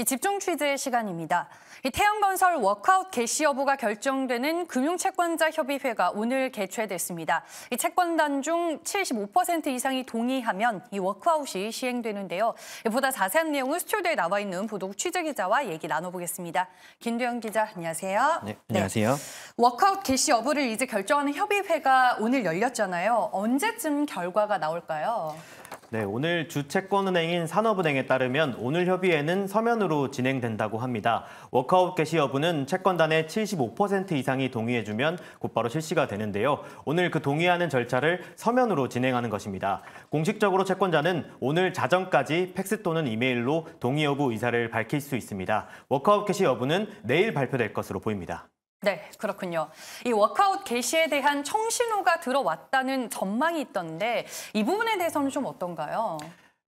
이 집중 취재 시간입니다. 이 태양건설 워크아웃 개시 여부가 결정되는 금융채권자협의회가 오늘 개최됐습니다. 이 채권단 중 75% 이상이 동의하면 이 워크아웃이 시행되는데요. 보다 자세한 내용은 스튜디오에 나와 있는 보도국 취재기자와 얘기 나눠보겠습니다. 김도영 기자, 안녕하세요. 네, 네. 안녕하세요. 네. 워크아웃 개시 여부를 이제 결정하는 협의회가 오늘 열렸잖아요. 언제쯤 결과가 나올까요? 네, 오늘 주채권은행인 산업은행에 따르면 오늘 협의회는 서면으로 진행된다고 합니다. 워크아웃 개시 여부는 채권단의 75% 이상이 동의해주면 곧바로 실시가 되는데요. 오늘 그 동의하는 절차를 서면으로 진행하는 것입니다. 공식적으로 채권자는 오늘 자정까지 팩스 또는 이메일로 동의 여부 의사를 밝힐 수 있습니다. 워크아웃 개시 여부는 내일 발표될 것으로 보입니다. 네, 그렇군요. 이 워크아웃 개시에 대한 청신호가 들어왔다는 전망이 있던데 이 부분에 대해서는 좀 어떤가요?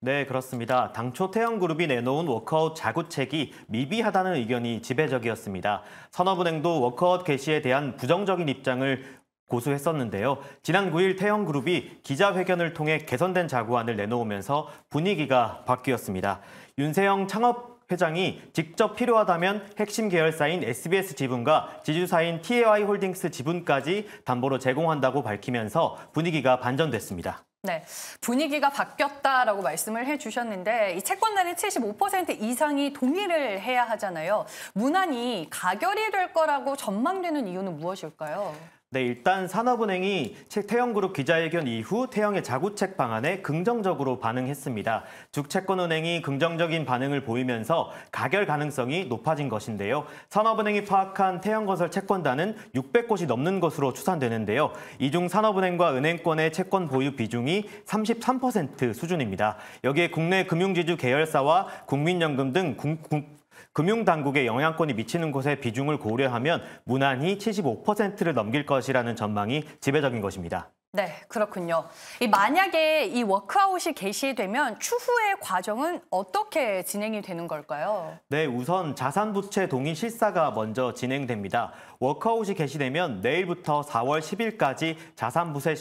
네, 그렇습니다. 당초 태형그룹이 내놓은 워크아웃 자구책이 미비하다는 의견이 지배적이었습니다. 산업은행도 워크아웃 개시에 대한 부정적인 입장을 고수했었는데요. 지난 9일 태형그룹이 기자회견을 통해 개선된 자구안을 내놓으면서 분위기가 바뀌었습니다. 윤세영 창업 회장이 직접 필요하다면 핵심 계열사인 SBS 지분과 지주사인 TAI 홀딩스 지분까지 담보로 제공한다고 밝히면서 분위기가 반전됐습니다. 네, 분위기가 바뀌었다라고 말씀을 해주셨는데 이 채권단의 75% 이상이 동의를 해야 하잖아요. 무난히 가결이 될 거라고 전망되는 이유는 무엇일까요? 네, 일단 산업은행이 태영그룹 기자회견 이후 태영의 자구책 방안에 긍정적으로 반응했습니다. 주채권은행이 긍정적인 반응을 보이면서 가결 가능성이 높아진 것인데요. 산업은행이 파악한 태영건설 채권단은 600곳이 넘는 것으로 추산되는데요. 이 중 산업은행과 은행권의 채권 보유 비중이 33% 수준입니다. 여기에 국내 금융지주 계열사와 국민연금 등 국, 국, 금융당국의 영향권이 미치는 곳의 비중을 고려하면 무난히 75%를 넘길 것이라는 전망이 지배적인 것입니다. 네, 그렇군요. 이 만약에 이 워크아웃이 개시되면 추후의 과정은 어떻게 진행이 되는 걸까요? 네, 우선 자산부채 동의 실사가 먼저 진행됩니다. 워크아웃이 개시되면 내일부터 4월 10일까지 자산부채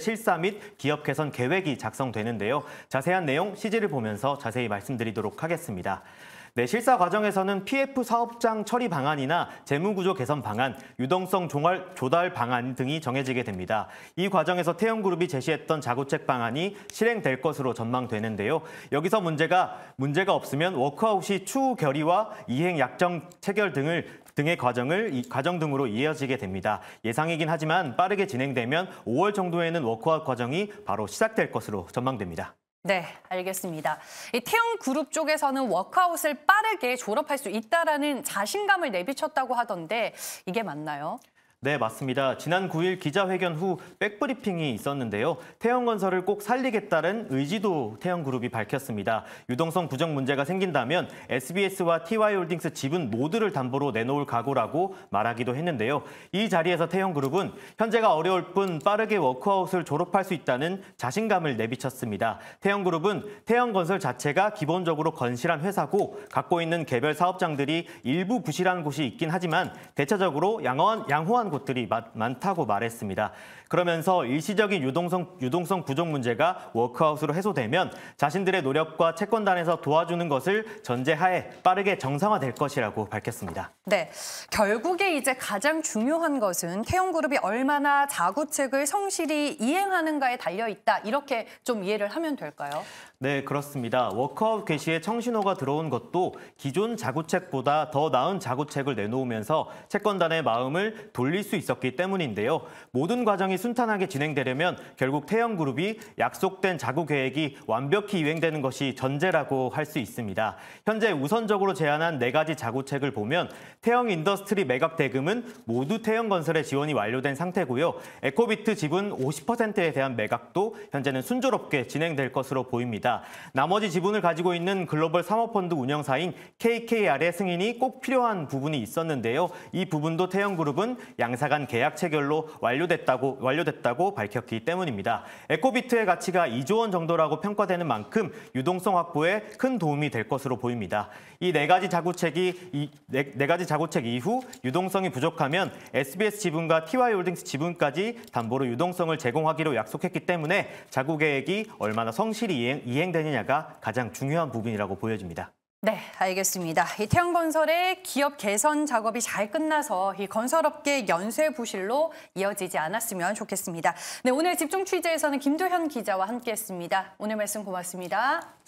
실사 및 기업 개선 계획이 작성되는데요. 자세한 내용 CG를 보면서 자세히 말씀드리도록 하겠습니다. 네, 실사 과정에서는 PF 사업장 처리 방안이나 재무구조 개선 방안, 유동성 종알, 조달 방안 등이 정해지게 됩니다. 이 과정에서 태형그룹이 제시했던 자구책 방안이 실행될 것으로 전망되는데요. 여기서 문제가 문제가 없으면 워크아웃이 추후 결의와 이행 약정 체결 등을 등의 과정을 과정 등으로 이어지게 됩니다. 예상이긴 하지만 빠르게 진행되면 5월 정도에는 워크아웃 과정이 바로 시작될 것으로 전망됩니다. 네, 알겠습니다. 이 태형 그룹 쪽에서는 워크아웃을 빠르게 졸업할 수 있다라는 자신감을 내비쳤다고 하던데 이게 맞나요? 네, 맞습니다. 지난 9일 기자회견 후 백브리핑이 있었는데요. 태형건설을 꼭 살리겠다는 의지도 태형그룹이 밝혔습니다. 유동성 부정 문제가 생긴다면 SBS와 TY홀딩스 지분 모두를 담보로 내놓을 각오라고 말하기도 했는데요. 이 자리에서 태형그룹은 현재가 어려울 뿐 빠르게 워크아웃을 졸업할 수 있다는 자신감을 내비쳤습니다. 태형그룹은 태형건설 자체가 기본적으로 건실한 회사고 갖고 있는 개별 사업장들이 일부 부실한 곳이 있긴 하지만 대체적으로 양호한, 양호한 필요한 곳들이 마, 많다고 말했습니다. 그러면서 일시적인 유동성, 유동성 부족 문제가 워크아웃으로 해소되면 자신들의 노력과 채권단에서 도와주는 것을 전제하에 빠르게 정상화될 것이라고 밝혔습니다. 네, 결국에 이제 가장 중요한 것은 태용그룹이 얼마나 자구책을 성실히 이행하는가에 달려있다. 이렇게 좀 이해를 하면 될까요? 네, 그렇습니다. 워크아웃 개시에 청신호가 들어온 것도 기존 자구책보다 더 나은 자구책을 내놓으면서 채권단의 마음을 돌릴 수 있었기 때문인데요. 모든 과정이 순탄하게 진행되려면 결국 태형그룹이 약속된 자구 계획이 완벽히 이행되는 것이 전제라고 할 수 있습니다. 현재 우선적으로 제안한 네 가지 자구책을 보면 태형 인더스트리 매각 대금은 모두 태형건설의 지원이 완료된 상태고요. 에코비트 지분 50%에 대한 매각도 현재는 순조롭게 진행될 것으로 보입니다. 있습니다. 나머지 지분을 가지고 있는 글로벌 사모펀드 운영사인 KKR의 승인이 꼭 필요한 부분이 있었는데요. 이 부분도 태영그룹은 양사 간 계약 체결로 완료됐다고, 완료됐다고 밝혔기 때문입니다. 에코비트의 가치가 2조 원 정도라고 평가되는 만큼 유동성 확보에 큰 도움이 될 것으로 보입니다. 이 네 가지 자구책이 이, 네, 네 가지 자구책 이후 유동성이 부족하면 SBS 지분과 TY홀딩스 지분까지 담보로 유동성을 제공하기로 약속했기 때문에 자구 계획이 얼마나 성실히 이행, 이행되느냐가 가장 중요한 부분이라고 보여집니다. 네, 알겠습니다. 이 태양건설의 기업 개선 작업이 잘 끝나서 이 건설업계 연쇄 부실로 이어지지 않았으면 좋겠습니다. 네, 오늘 집중 취재에서는 김도현 기자와 함께했습니다. 오늘 말씀 고맙습니다.